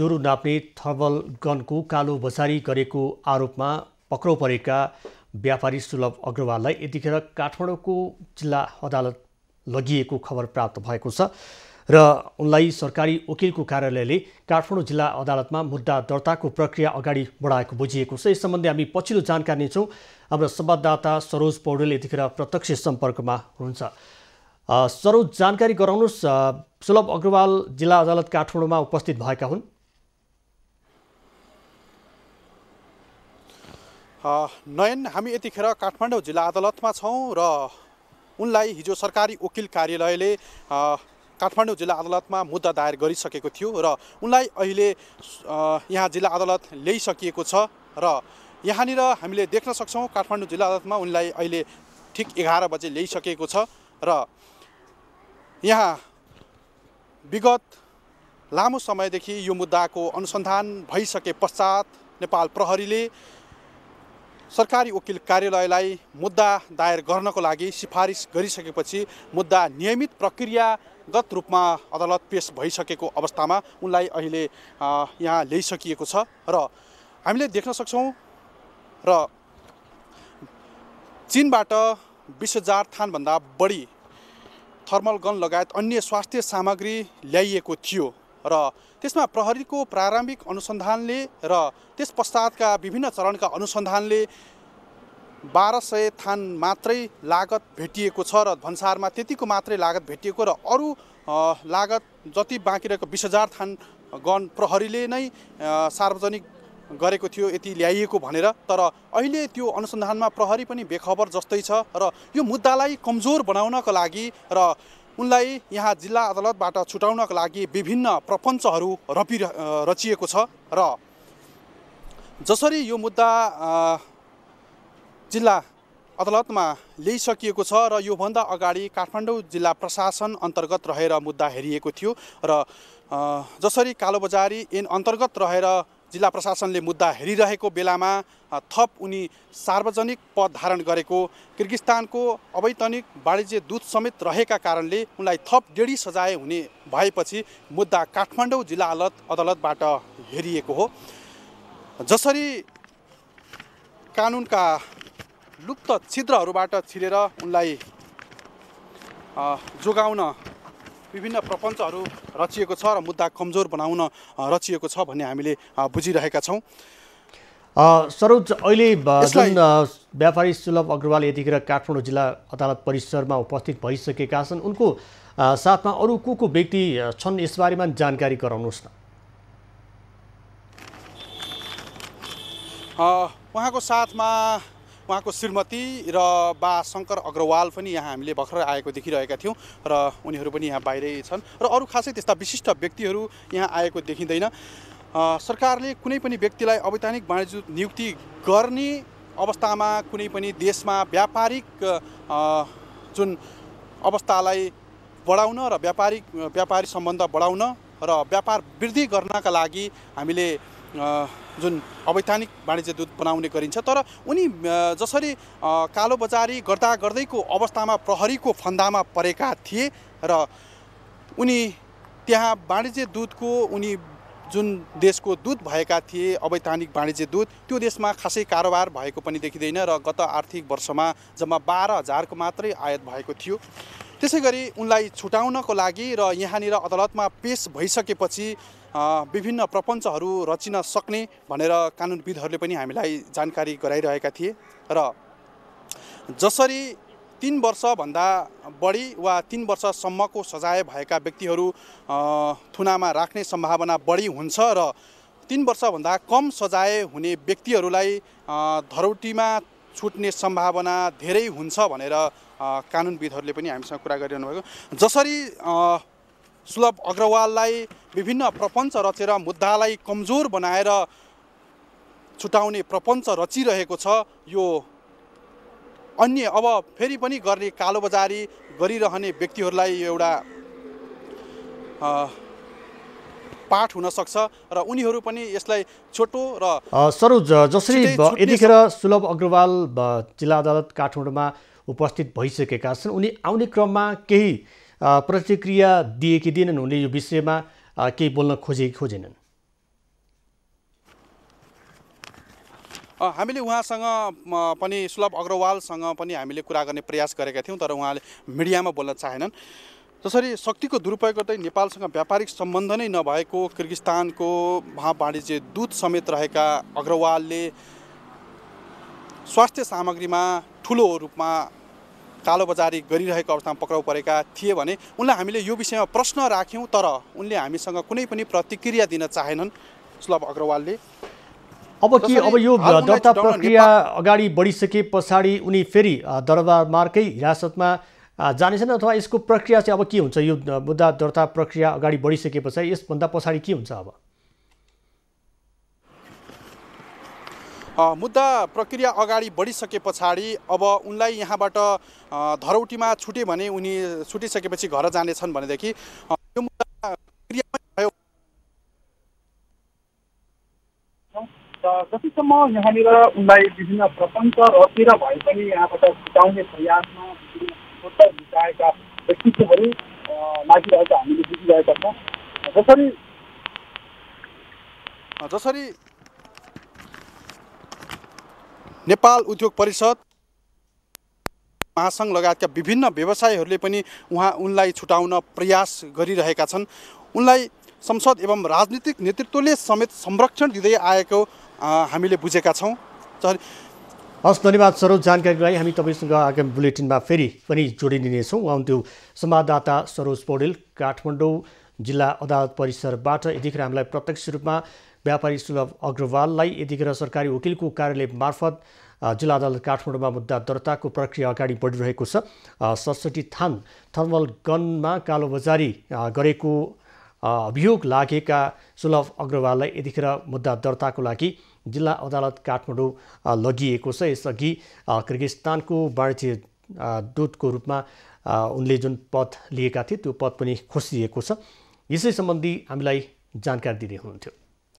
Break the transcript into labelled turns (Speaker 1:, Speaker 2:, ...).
Speaker 1: ज्वरो नाप्ने थर्मल गनको कालो बजारी गरेको आरोपमा पक्राउ परेका व्यापारी सुलभ अग्रवाललाई यतिखेर काठमाडौँको जिल्ला अदालत लगिएको खबर प्राप्त भएको छ र उनलाई सरकारी वकिलको कार्यालयले काठमाडौँ जिल्ला अदालतमा मुद्दा दर्ताको प्रक्रिया अगाडि बढाएको बुझिएको छ यस सम्बन्धी हामी पछिल्लो जानकारी छौँ हाम्रो संवाददाता सरोज पौडेल यतिखेर प्रत्यक्ष सम्पर्कमा हुनुहुन्छ सरोज जानकारी गराउनुहोस् सुलभ अग्रवाल जिल्ला अदालत काठमाडौँमा उपस्थित भएका हुन्
Speaker 2: नयन हामी यतिखेर काठमाडौँ जिल्ला अदालतमा छौँ र उनलाई हिजो सरकारी वकिल कार्यालयले काठमाडौँ जिल्ला अदालतमा मुद्दा दायर गरिसकेको थियो र उनलाई अहिले यहाँ जिल्ला अदालत ल्याइसकिएको छ र यहाँनिर हामीले देख्न सक्छौँ काठमाडौँ जिल्ला अदालतमा उनलाई अहिले ठिक एघार बजे ल्याइसकेको छ र यहाँ विगत लामो समयदेखि यो मुद्दाको अनुसन्धान भइसके पश्चात नेपाल प्रहरीले सरकारी वकिल कार्यालयलाई मुद्दा दायर गर्नको लागि सिफारिस गरिसकेपछि मुद्दा नियमित प्रक्रियागत रूपमा अदालत पेस भइसकेको अवस्थामा उनलाई अहिले यहाँ ल्याइसकिएको छ र हामीले देख्न सक्छौँ र चिनबाट बिस हजार थानभन्दा बढी थर्मल गन लगायत अन्य स्वास्थ्य सामग्री ल्याइएको थियो र त्यसमा प्रहरीको प्रारम्भिक अनुसन्धानले र त्यस पश्चातका विभिन्न चरणका अनुसन्धानले बाह्र सय थान मात्रै लागत भेटिएको छ र भन्सारमा त्यतिको मात्रै लागत भेटिएको र अरू लागत जति बाँकी रहेको बिस हजार थान गण प्रहरीले नै सार्वजनिक गरेको थियो यति ल्याइएको भनेर तर अहिले त्यो अनुसन्धानमा प्रहरी पनि बेखबर जस्तै छ र यो मुद्दालाई कमजोर बनाउनको लागि र उनलाई यहाँ जिल्ला अदालतबाट छुटाउनका लागि विभिन्न प्रपञ्चहरू रपि रचिएको छ र जसरी यो मुद्दा जिल्ला अदालतमा ल्याइसकिएको छ र योभन्दा अगाडि काठमाडौँ जिल्ला प्रशासन अन्तर्गत रहेर मुद्दा हेरिएको थियो र जसरी कालोबजारी ऐन अन्तर्गत रहेर जिल्ला प्रशासनले मुद्दा हेरिरहेको बेलामा थप उनी सार्वजनिक पद धारण गरेको किर्गिस्तानको अवैतनिक वाणिज्य दूत समेत रहेका कारणले उनलाई थप डेढी सजाय हुने भएपछि मुद्दा काठमाडौँ जिल्ला अदालत अदालतबाट हेरिएको हो जसरी कानुनका लुप्त छिद्रहरूबाट छिरेर उनलाई जोगाउन विभिन्न प्रपञ्चहरू रचिएको छ र मुद्दा कमजोर बनाउन रचिएको छ भन्ने हामीले बुझिरहेका छौँ
Speaker 1: सरोज अहिले जुन व्यापारी सुलभ अग्रवाल यतिखेर काठमाडौँ जिल्ला अदालत परिसरमा उपस्थित भइसकेका छन् उनको साथमा अरू को को व्यक्ति छन् यसबारेमा जानकारी गराउनुहोस्
Speaker 2: न उहाँको साथमा उहाँको श्रीमती र बा शङ्कर अग्रवाल पनि यहाँ हामीले भर्खर आएको देखिरहेका थियौँ र उनीहरू पनि यहाँ बाहिरै छन् र अरू खासै त्यस्ता विशिष्ट व्यक्तिहरू यहाँ आएको देखिँदैन सरकारले कुनै पनि व्यक्तिलाई अवैधानिक वाणिज्य नियुक्ति गर्ने अवस्थामा कुनै पनि देशमा व्यापारिक जुन अवस्थालाई बढाउन र व्यापारिक व्यापारिक सम्बन्ध बढाउन र व्यापार वृद्धि गर्नका लागि हामीले जुन अवैधानिक वाणिज्य दुध बनाउने गरिन्छ तर उनी जसरी कालो बजारी गर्दा गर्दैको अवस्थामा प्रहरीको फन्दामा परेका थिए र उनी त्यहाँ वाणिज्य दुधको उनी जुन देशको दूत भएका थिए अवैधानिक वाणिज्य दूत त्यो देशमा खासै कारोबार भएको पनि देखिँदैन र गत आर्थिक वर्षमा जम्मा बाह्र हजारको मात्रै आयात भएको थियो त्यसै गरी उनलाई छुटाउनको लागि र यहाँनिर अदालतमा पेस भइसकेपछि विभिन्न प्रपञ्चहरू रचिन सक्ने भनेर कानुनविदहरूले पनि हामीलाई जानकारी गराइरहेका थिए र जसरी तिन वर्षभन्दा बढी वा तिन वर्षसम्मको सजाय भएका व्यक्तिहरू थुनामा राख्ने सम्भावना बढी हुन्छ र तिन वर्षभन्दा कम सजाय हुने व्यक्तिहरूलाई धरौटीमा छुट्ने सम्भावना धेरै हुन्छ भनेर कानुनविदहरूले पनि हामीसँग कुरा गरिरहनु भएको जसरी सुलभ अग्रवाललाई विभिन्न प्रपञ्च रचेर मुद्दालाई कमजोर बनाएर छुटाउने प्रपञ्च रचिरहेको छ यो अन्य अब फेरि पनि गर्ने कालोबजारी गरिरहने व्यक्तिहरूलाई यो एउटा पाठ हुनसक्छ र उनीहरू पनि यसलाई छोटो र
Speaker 1: सरोज जसरी यतिखेर सुलभ अग्रवाल जिल्ला अदालत काठमाडौँमा उपस्थित भइसकेका छन् उनी आउने क्रममा केही प्रतिक्रिया दिए कि दिएनन् उनले यो विषयमा केही बोल्न खोजे कि खोजेनन्
Speaker 2: हामीले उहाँसँग पनि सुलभ अग्रवालसँग पनि हामीले कुरा गर्ने प्रयास गरेका थियौँ तर उहाँले मिडियामा बोल्न चाहेनन् जसरी शक्तिको दुरुपयोग गर्दै नेपालसँग व्यापारिक सम्बन्ध नै नभएको किर्गिस्तानको महावाणिज्य दूत समेत रहेका अग्रवालले स्वास्थ्य सामग्रीमा ठुलो रूपमा कालोबजारी गरिरहेको अवस्थामा पक्राउ परेका थिए भने उनलाई हामीले यो विषयमा प्रश्न राख्यौँ तर उनले हामीसँग कुनै पनि प्रतिक्रिया दिन चाहेनन् सुलभ अग्रवालले
Speaker 1: अब के अब यो दर्ता प्रक्रिया अगाडि बढिसके पछाडि उनी फेरि दरबारमार्कै हिरासतमा जानेछन् अथवा यसको प्रक्रिया चाहिँ अब के हुन्छ यो मुद्दा दर्ता प्रक्रिया अगाडि बढिसके पछाडि यसभन्दा पछाडि के हुन्छ अब
Speaker 2: मुद्दा प्रक्रिया अगाडि बढिसके पछाडि अब उनलाई यहाँबाट धरौटीमा छुट्यो भने उनी छुटिसकेपछि घर जानेछन् भनेदेखि यो मुद्दा भयो जतिसम्म यहाँनिर उनलाई विभिन्न प्रपञ्च रचेर भए पनि यहाँबाट छुटाउने प्रयासमा व्यक्तित्वहरू लागिरहेको हामीले बुझिरहेका छौँ जसरी जसरी नेपाल उद्योग परिषद महासङ्घ लगायतका विभिन्न व्यवसायहरूले पनि उहाँ उनलाई छुटाउन प्रयास गरिरहेका छन् उनलाई संसद एवं राजनीतिक नेतृत्वले समेत संरक्षण दिँदै आएको हामीले बुझेका छौँ
Speaker 1: हस् धन्यवाद सरोज जानकारीको लागि हामी तपाईँसँग आगामी बुलेटिनमा फेरि पनि जोडिदिनेछौँ आउँथ्यो संवाददाता सरोज पौडेल काठमाडौँ जिल्ला अदालत परिसरबाट यतिखेर हामीलाई प्रत्यक्ष रूपमा व्यापारी सुलभ अग्रवाललाई यतिखेर सरकारी वकिलको कार्यालय मार्फत जिल्ला अदालत काठमाडौँमा मुद्दा दर्ताको प्रक्रिया अगाडि बढिरहेको छ सडसठी थान थर्मल गनमा कालोबजारी गरेको अभियोग लागेका सुलभ अग्रवाललाई यतिखेर मुद्दा दर्ताको लागि जिल्ला अदालत काठमाडौँ लगिएको छ यसअघि किर्गिस्तानको वाणिज्य दूतको रूपमा उनले जुन पद लिएका थिए त्यो पद पनि खोसिएको छ यसै सम्बन्धी हामीलाई जानकारी दिँदै हुनुहुन्थ्यो